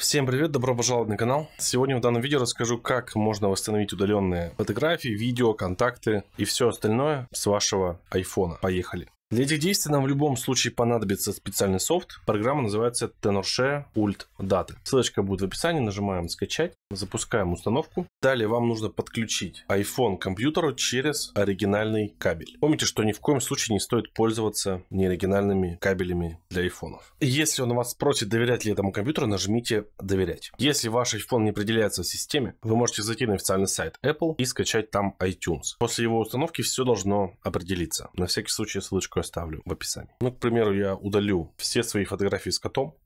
Всем привет, добро пожаловать на канал. Сегодня в данном видео расскажу, как можно восстановить удаленные фотографии, видео, контакты и все остальное с вашего айфона. Поехали. Для этих действий нам в любом случае понадобится специальный софт. Программа называется Tenorshare Ult Data. Ссылочка будет в описании, нажимаем скачать. Запускаем установку. Далее вам нужно подключить iPhone к компьютеру через оригинальный кабель. Помните, что ни в коем случае не стоит пользоваться неоригинальными кабелями для айфонов. Если он вас спросит, доверять ли этому компьютеру, нажмите «Доверять». Если ваш iPhone не определяется в системе, вы можете зайти на официальный сайт Apple и скачать там iTunes. После его установки все должно определиться. На всякий случай ссылочку оставлю в описании. Ну, к примеру, я удалю все свои фотографии с котом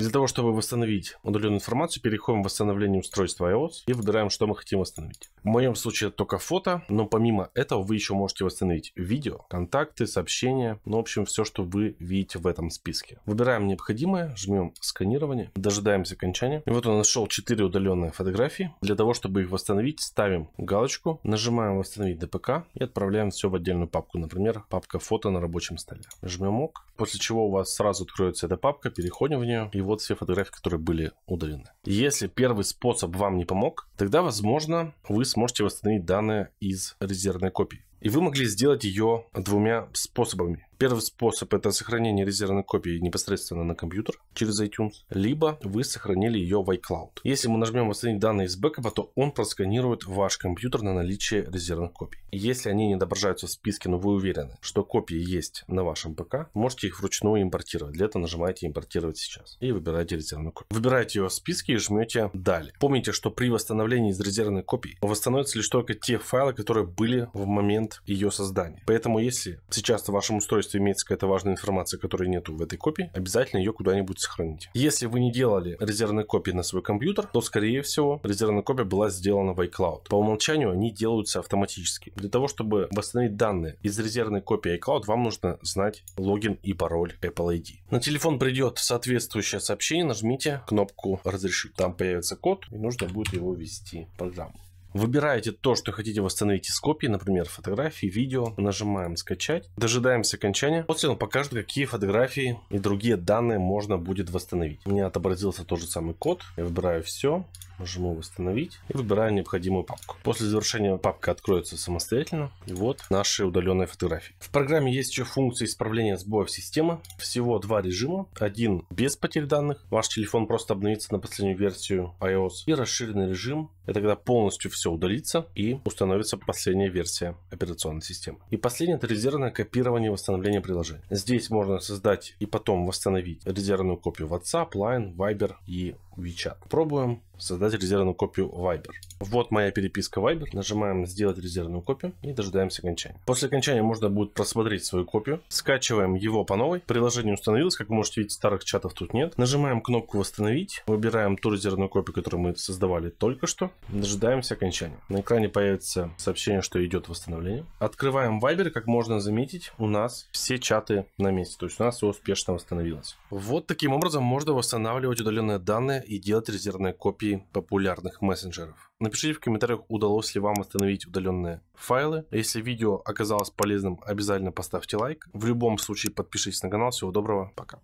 для того, чтобы восстановить удаленную информацию, переходим в восстановление устройства iOS и выбираем, что мы хотим восстановить. В моем случае это только фото, но помимо этого вы еще можете восстановить видео, контакты, сообщения, ну, в общем, все, что вы видите в этом списке. Выбираем необходимое, жмем сканирование, дожидаемся окончания. И вот он нашел 4 удаленные фотографии. Для того, чтобы их восстановить, ставим галочку, нажимаем «Восстановить ДПК» и отправляем все в отдельную папку, например, папка «Фото на рабочем столе». Жмем «Ок», после чего у вас сразу откроется эта папка, переходим в нее, и вот все фотографии, которые были удалены. Если первый способ вам не помог, Тогда, возможно, вы сможете восстановить данные из резервной копии. И вы могли сделать ее двумя способами. Первый способ – это сохранение резервной копии непосредственно на компьютер через iTunes, либо вы сохранили ее в iCloud. Если мы нажмем «Восстановить данные из бэкапа», то он просканирует ваш компьютер на наличие резервных копий. Если они не отображаются в списке, но вы уверены, что копии есть на вашем ПК, можете их вручную импортировать. Для этого нажимаете «Импортировать сейчас» и выбираете резервную копию. Выбираете ее в списке и жмете «Далее». Помните, что при восстановлении из резервной копии восстановятся лишь только те файлы, которые были в момент ее создания. Поэтому если сейчас в вашем устройстве что имеется какая-то важная информация, которой нету в этой копии, обязательно ее куда-нибудь сохраните. Если вы не делали резервной копии на свой компьютер, то, скорее всего, резервная копия была сделана в iCloud. По умолчанию они делаются автоматически. Для того, чтобы восстановить данные из резервной копии iCloud, вам нужно знать логин и пароль Apple ID. На телефон придет соответствующее сообщение, нажмите кнопку «Разрешить». Там появится код, и нужно будет его ввести в программу. Выбираете то, что хотите восстановить из копии, например, фотографии, видео. Нажимаем «Скачать». Дожидаемся окончания. После он ну, покажет, какие фотографии и другие данные можно будет восстановить. У меня отобразился тот же самый код. Я выбираю все. Нажимаю «Восстановить» и выбираю необходимую папку. После завершения папка откроется самостоятельно. И вот наши удаленные фотографии. В программе есть еще функция исправления сбоев системы. Всего два режима. Один без потерь данных. Ваш телефон просто обновится на последнюю версию iOS. И расширенный режим. Это когда полностью все удалится и установится последняя версия операционной системы. И последнее это резервное копирование и восстановление приложения. Здесь можно создать и потом восстановить резервную копию WhatsApp, Line, Viber и WeChat. Пробуем создать резервную копию Viber. Вот моя переписка Viber. Нажимаем «Сделать резервную копию» и дожидаемся окончания. После окончания можно будет просмотреть свою копию. Скачиваем его по новой. Приложение установилось. Как вы можете видеть, старых чатов тут нет. Нажимаем кнопку «Восстановить». Выбираем ту резервную копию, которую мы создавали только что. Дожидаемся окончания. На экране появится сообщение, что идет восстановление. Открываем Viber. Как можно заметить, у нас все чаты на месте. То есть у нас все успешно восстановилось. Вот таким образом можно восстанавливать удаленные данные и делать резервные копии популярных мессенджеров. Напишите в комментариях, удалось ли вам остановить удаленные файлы. Если видео оказалось полезным, обязательно поставьте лайк. В любом случае подпишитесь на канал. Всего доброго, пока.